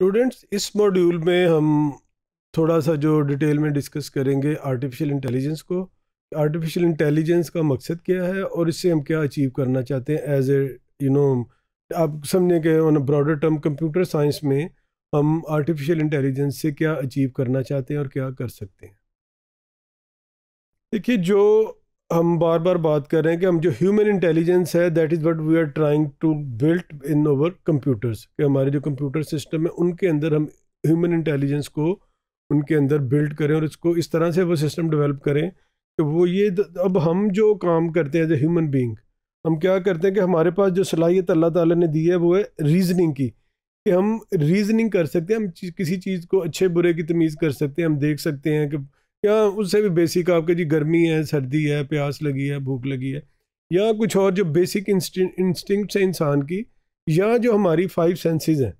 students इस module में हम थोड़ा सा जो डिटेल में डिस्कस करेंगे आर्टिफिशियल इंटेलिजेंस को आर्टिफिशियल इंटेलिजेंस का मकसद क्या है और इससे हम क्या अचीव करना चाहते हैं एज ए यू नो आप समझने के on broader term computer science में हम आर्टिफिशियल इंटेलिजेंस से क्या अचीव करना चाहते हैं और क्या कर सकते हैं देखिए जो हम बार बार बात कर रहे हैं कि हम जो ह्यूमन इंटेलिजेंस है that is what we are trying to built in over computers कि हमारे जो कंप्यूटर सिस्टम है उनके अंदर हम ह्यूमन इंटेलिजेंस को उनके अंदर बिल्ड करें और इसको इस तरह से वो सिस्टम डेवलप करें कि वो ये अब हम जो काम करते हैं एज ए ह्यूमन बींग हम क्या करते हैं कि हमारे पास जो सलाहियत अल्लाह ताला ने दी है वो है रीजनिंग की कि हम रीजनिंग कर सकते हैं हम किसी चीज़ को अच्छे बुरे की तमीज़ कर सकते हैं हम देख सकते हैं कि या उससे भी बेसिक आपके जी गर्मी है सर्दी है प्यास लगी है भूख लगी है या कुछ और जो बेसिक इंस्टिंक्ट है इंसान की या जो हमारी फाइव सेंसेस हैं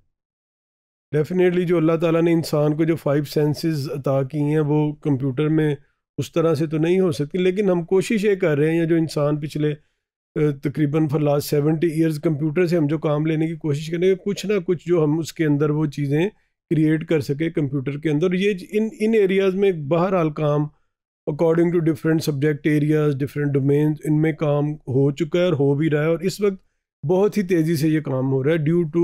डेफिनेटली जो अल्लाह ताला ने इंसान को जो फाइव सेंसेस अता की हैं वो कंप्यूटर में उस तरह से तो नहीं हो सकती लेकिन हम कोशिश ये कर रहे हैं या जो इंसान पिछले तकरीबन for last seventy years computer से हम जो काम लेने की कोशिश करेंगे कुछ ना कुछ जो हम उसके अंदर वो चीज़ें क्रिएट कर सके कंप्यूटर के अंदर ये इन इन एरियाज़ में हाल काम according to different subject areas different domain इनमें काम हो चुका है और हो भी रहा है और इस वक्त बहुत ही तेज़ी से ये काम हो रहा है ड्यू टू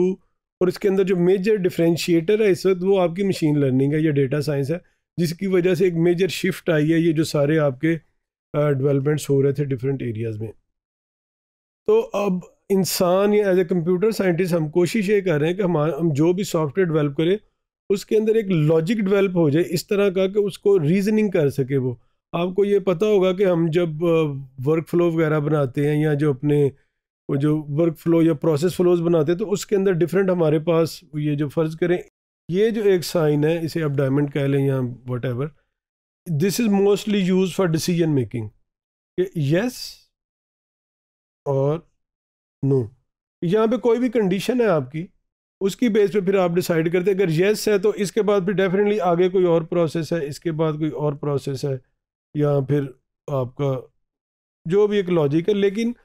और इसके अंदर जो मेजर डिफ्रेंशिएटर है इस वक्त वो आपकी मशीन लर्निंग है या डेटा साइंस है जिसकी वजह से एक मेजर शिफ्ट आई है ये जो सारे आपके डेवलपमेंट्स हो रहे थे डिफरेंट एरियाज़ में तो अब इंसान या एज ए कंप्यूटर साइंटिस्ट हम कोशिश ये कर रहे हैं कि हम जो भी सॉफ्टवेयर डेवलप करें उसके अंदर एक लॉजिक डेवलप हो जाए इस तरह का कि उसको रीजनिंग कर सके वो आपको ये पता होगा कि हम जब वर्क फ्लो वगैरह बनाते हैं या जो अपने वो जो वर्क फ्लो या प्रोसेस फ्लोज बनाते हैं तो उसके अंदर डिफरेंट हमारे पास ये जो फ़र्ज़ करें ये जो एक साइन है इसे आप डायमंड कह लें या whatever this is mostly use for decision making yes और नो यहाँ पे कोई भी कंडीशन है आपकी उसकी बेस पे फिर आप डिसाइड करते अगर येस है तो इसके बाद फिर डेफिनेटली आगे कोई और प्रोसेस है इसके बाद कोई और प्रोसेस है या फिर आपका जो भी एक लॉजिक है लेकिन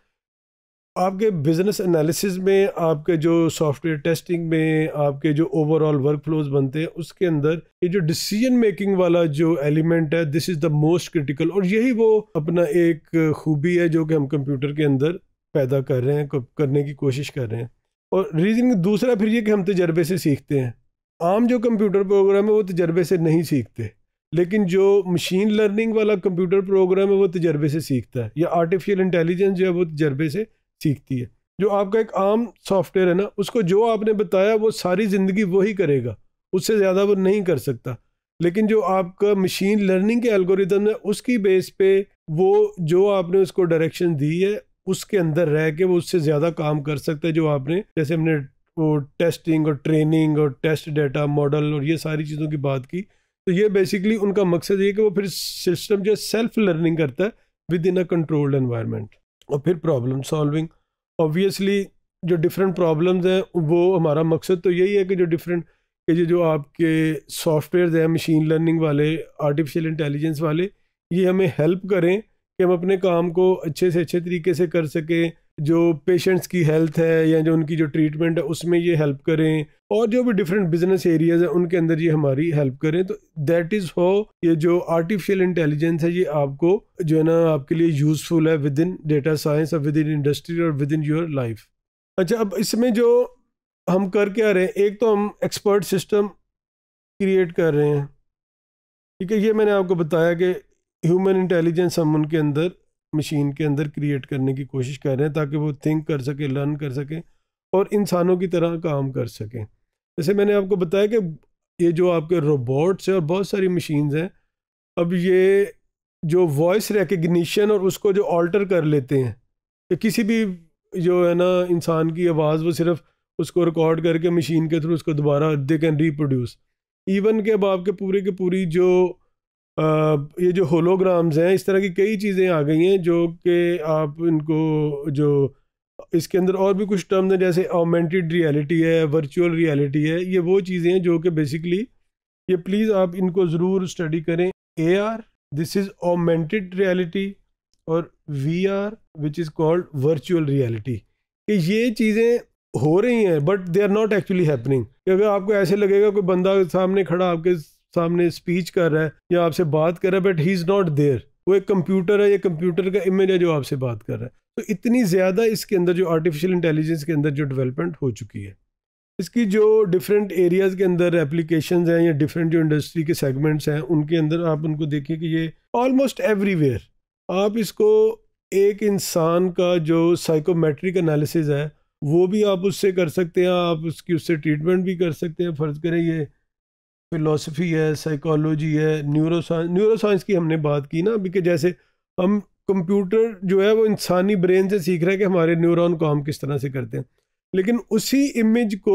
आपके बिजनेस एनालिसिस में आपके जो सॉफ्टवेयर टेस्टिंग में आपके जो ओवरऑल वर्क फ्लोज बनते हैं उसके अंदर ये जो डिसीजन मेकिंग वाला जो एलिमेंट है this is the most critical और यही वो अपना एक खूबी है जो कि हम कंप्यूटर के अंदर पैदा कर रहे हैं करने की कोशिश कर रहे हैं और रीजनिंग दूसरा फिर ये कि हम तजर्बे से सीखते हैं आम जो कंप्यूटर प्रोग्राम है वो तजर्बे से नहीं सीखते लेकिन जो मशीन लर्निंग वाला कंप्यूटर प्रोग्राम है वो तजर्बे से सीखता है या आर्टिफिशियल इंटेलिजेंस जो है वो तजर्बे से सीखती है जो आपका एक आम सॉफ्टवेयर है ना उसको जो आपने बताया वो सारी ज़िंदगी वही करेगा उससे ज़्यादा वो नहीं कर सकता लेकिन जो आपका मशीन लर्निंग के एल्गोरिदम है उसकी बेस पे वो जो आपने उसको डायरेक्शन दी है उसके अंदर रह के वो उससे ज़्यादा काम कर सकता है जो आपने जैसे हमने वो टेस्टिंग और ट्रेनिंग और टेस्ट डेटा मॉडल और ये सारी चीज़ों की बात की तो ये बेसिकली उनका मकसद ये कि वो फिर सिस्टम जो सेल्फ लर्निंग करता है within a controlled environment और फिर प्रॉब्लम सॉल्विंग ऑब्वियसली जो डिफरेंट प्रॉब्लम्स हैं वो हमारा मकसद तो यही है कि जो डिफरेंट ये जो आपके सॉफ्टवेयर हैं मशीन लर्निंग वाले आर्टिफिशियल इंटेलिजेंस वाले ये हमें हेल्प करें कि हम अपने काम को अच्छे से अच्छे तरीके से कर सकें जो पेशेंट्स की हेल्थ है या जो उनकी जो ट्रीटमेंट है उसमें ये हेल्प करें और जो भी डिफरेंट बिजनेस एरियाज हैं उनके अंदर ये हमारी हेल्प करें तो दैट इज़ हो ये जो आर्टिफिशियल इंटेलिजेंस है ये आपको जो है ना आपके लिए यूज़फुल है विद इन डेटा साइंस और विद इन इंडस्ट्री और विद इन योर लाइफ अच्छा अब इसमें जो हम कर आ रहे हैं एक तो हम एक्सपर्ट सिस्टम क्रिएट कर रहे हैं ठीक है ये मैंने आपको बताया कि ह्यूमन इंटेलिजेंस हम उनके अंदर मशीन के अंदर क्रिएट करने की कोशिश कर रहे हैं ताकि वो थिंक कर सके लर्न कर सके और इंसानों की तरह काम कर सकें जैसे मैंने आपको बताया कि ये जो आपके रोबोट्स हैं और बहुत सारी मशीन्स हैं अब ये जो वॉइस रिकग्निशन और उसको जो ऑल्टर कर लेते हैं कि किसी भी जो है ना इंसान की आवाज़ वो सिर्फ उसको रिकॉर्ड करके मशीन के थ्रू उसको दोबारा दे कैन रिप्रोड्यूस इवन के अब आपके पूरे के पूरी जो ये जो होलोग्राम्स हैं इस तरह की कई चीज़ें आ गई हैं जो कि आप इनको जो इसके अंदर और भी कुछ टर्म्स हैं जैसे ऑमेंटेड रियलिटी है वर्चुअल रियलिटी है ये वो चीज़ें हैं जो कि बेसिकली ये प्लीज़ आप इनको ज़रूर स्टडी करें A R this is augmented reality और V R which is called virtual reality कि ये चीज़ें हो रही हैं but they are not actually happening क्योंकि अगर आपको ऐसे लगेगा कोई बंदा सामने खड़ा आपके सामने स्पीच कर रहा है या आपसे बात कर रहा है but he is not there वो एक कंप्यूटर है या कंप्यूटर का इमेज है जो आपसे बात कर रहा है तो इतनी ज़्यादा इसके अंदर जो आर्टिफिशियल इंटेलिजेंस के अंदर जो डेवलपमेंट हो चुकी है इसकी जो डिफरेंट एरियाज़ के अंदर एप्लीकेशन हैं या डिफरेंट जो इंडस्ट्री के सेगमेंट्स हैं उनके अंदर आप उनको देखिए कि ये ऑलमोस्ट एवरीवेयर आप इसको एक इंसान का जो साइकोमेट्रिक एनालिसिस है वो भी आप उससे कर सकते हैं आप उसकी उससे ट्रीटमेंट भी कर सकते हैं फ़र्ज़ करें ये फ़िलोसफी है साइकोलॉजी है न्यूरो साइंस न्यूरो साइंस की हमने बात की ना अभी कि जैसे हम कंप्यूटर जो है वो इंसानी ब्रेन से सीख रहे हैं कि हमारे न्यूरॉन को हम किस तरह से करते हैं लेकिन उसी इमेज को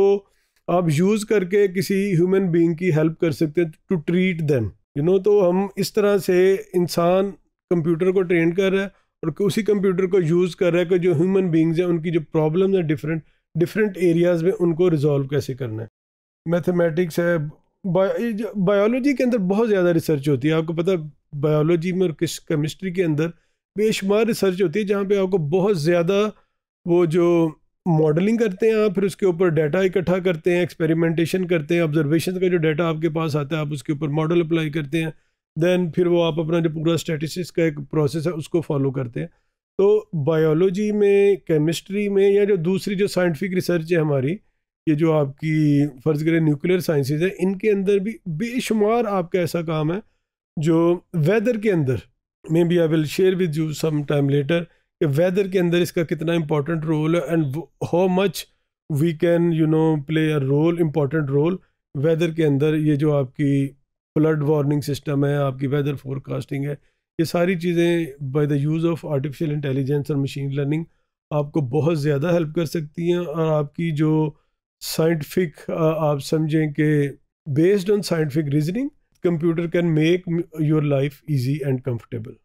आप यूज़ करके किसी ह्यूमन बीइंग की हेल्प कर सकते हैं to treat them you know तो हम इस तरह से इंसान कंप्यूटर को ट्रेन कर रहा है और उसी कंप्यूटर को यूज़ कर रहा है कि जो ह्यूमन बींग्स हैं उनकी जो प्रॉब्लम है डिफरेंट डिफरेंट एरियाज़ में उनको रिजॉल्व कैसे करना है मैथमेटिक्स है बायोलॉजी के अंदर बहुत ज़्यादा रिसर्च होती है आपको पता है बायोलॉजी में और किस केमिस्ट्री के अंदर बेशुमार रिसर्च होती है जहाँ पे आपको बहुत ज़्यादा वो जो मॉडलिंग करते हैं आप फिर उसके ऊपर डाटा इकट्ठा करते हैं एक्सपेरिमेंटेशन करते हैं ऑब्जर्वेशन का जो डाटा आपके पास आता है आप उसके ऊपर मॉडल अप्लाई करते हैं देन फिर वो आप अपना जो पूरा स्टेटिस्टिक्स का एक प्रोसेस है उसको फॉलो करते हैं तो बायोलॉजी में केमिस्ट्री में या जो दूसरी जो साइंटिफिक रिसर्च है हमारी ये जो आपकी फ़र्ज़ करें न्यूक्लियर साइंसेज है इनके अंदर भी बेशुमार आपका ऐसा काम है जो वेदर के अंदर maybe I will share with you some time later कि वेदर के अंदर इसका कितना इम्पोर्टेंट रोल है and how much we can you know play a role important role weather के अंदर ये जो आपकी फ्लड वार्निंग सिस्टम है आपकी वेदर फोरकास्टिंग है ये सारी चीज़ें by the use of artificial intelligence और मशीन लर्निंग आपको बहुत ज़्यादा हेल्प कर सकती हैं और आपकी जो साइंटिफिक आप समझें कि based on scientific reasoning computer can make your life easy and comfortable